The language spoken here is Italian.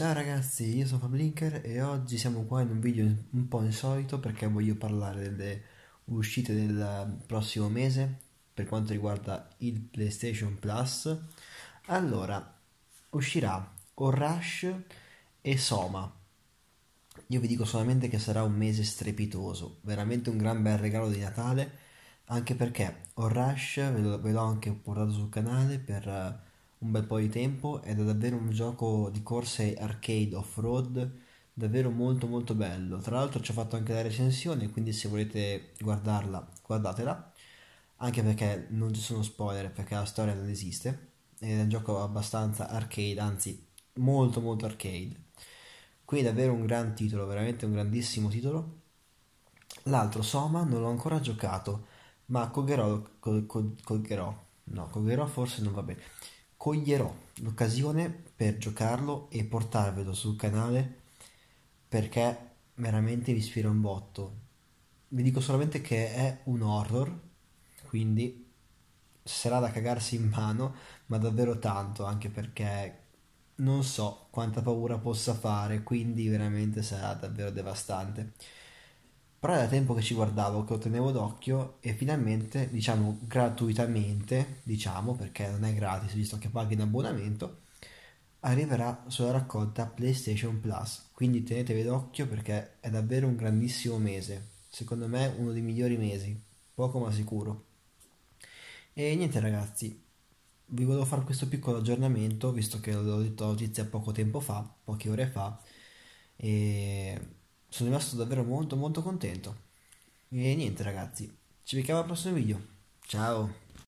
Ciao ragazzi, io sono Fablinker e oggi siamo qua in un video un po' insolito perché voglio parlare delle uscite del prossimo mese per quanto riguarda il PlayStation Plus. Allora, uscirà Orash e Soma. Io vi dico solamente che sarà un mese strepitoso, veramente un gran bel regalo di Natale, anche perché Orash ve l'ho anche portato sul canale per un bel po' di tempo ed è davvero un gioco di corse arcade off-road davvero molto molto bello. Tra l'altro ci ho fatto anche la recensione, quindi se volete guardarla, guardatela, anche perché non ci sono spoiler, perché la storia non esiste. è un gioco abbastanza arcade, anzi molto molto arcade. Qui è davvero un gran titolo, veramente un grandissimo titolo. L'altro Soma non l'ho ancora giocato, ma cogherò, col, col, cogherò, no, cogherò forse non va bene coglierò l'occasione per giocarlo e portarvelo sul canale perché veramente vi ispira un botto. Vi dico solamente che è un horror, quindi sarà da cagarsi in mano, ma davvero tanto, anche perché non so quanta paura possa fare, quindi veramente sarà davvero devastante. Però era tempo che ci guardavo, che lo tenevo d'occhio e finalmente, diciamo gratuitamente, diciamo perché non è gratis visto che paghi in abbonamento, arriverà sulla raccolta PlayStation Plus. Quindi tenetevi d'occhio perché è davvero un grandissimo mese. Secondo me uno dei migliori mesi, poco ma sicuro. E niente ragazzi, vi volevo fare questo piccolo aggiornamento visto che l'ho detto la notizia poco tempo fa, poche ore fa. E sono rimasto davvero molto molto contento. E niente ragazzi, ci vediamo al prossimo video. Ciao!